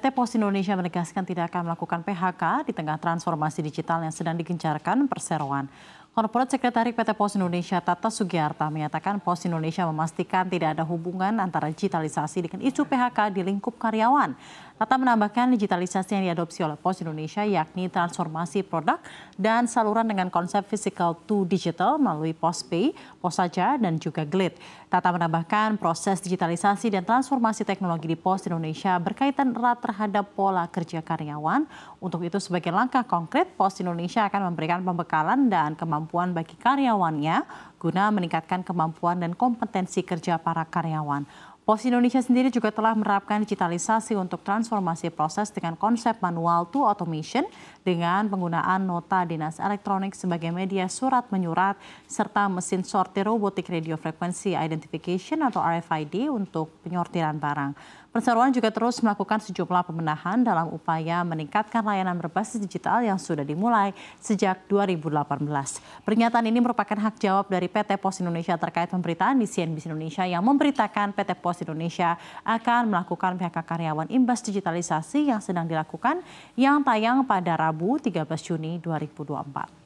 PT Pos Indonesia menegaskan tidak akan melakukan PHK di tengah transformasi digital yang sedang digencarkan perseroan. Korporat Sekretari PT Pos Indonesia Tata Sugiharta menyatakan Pos Indonesia memastikan tidak ada hubungan antara digitalisasi dengan isu PHK di lingkup karyawan. Tata menambahkan digitalisasi yang diadopsi oleh Pos Indonesia yakni transformasi produk dan saluran dengan konsep physical to digital melalui POS Saja, dan juga Glit. Tata menambahkan proses digitalisasi dan transformasi teknologi di Pos Indonesia berkaitan erat terhadap pola kerja karyawan. Untuk itu sebagai langkah konkret, Pos Indonesia akan memberikan pembekalan dan kemampuan kemampuan bagi karyawannya guna meningkatkan kemampuan dan kompetensi kerja para karyawan. Pos Indonesia sendiri juga telah menerapkan digitalisasi untuk transformasi proses dengan konsep manual to automation dengan penggunaan nota dinas elektronik sebagai media surat menyurat serta mesin sortir robotik radio frequency identification atau RFID untuk penyortiran barang. Perseroan juga terus melakukan sejumlah pembenahan dalam upaya meningkatkan layanan berbasis digital yang sudah dimulai sejak 2018. Pernyataan ini merupakan hak jawab dari PT Pos Indonesia terkait pemberitaan di CNBC Indonesia yang memberitakan PT Pos Indonesia akan melakukan PHK karyawan imbas digitalisasi yang sedang dilakukan yang tayang pada Rabu 13 Juni 2024.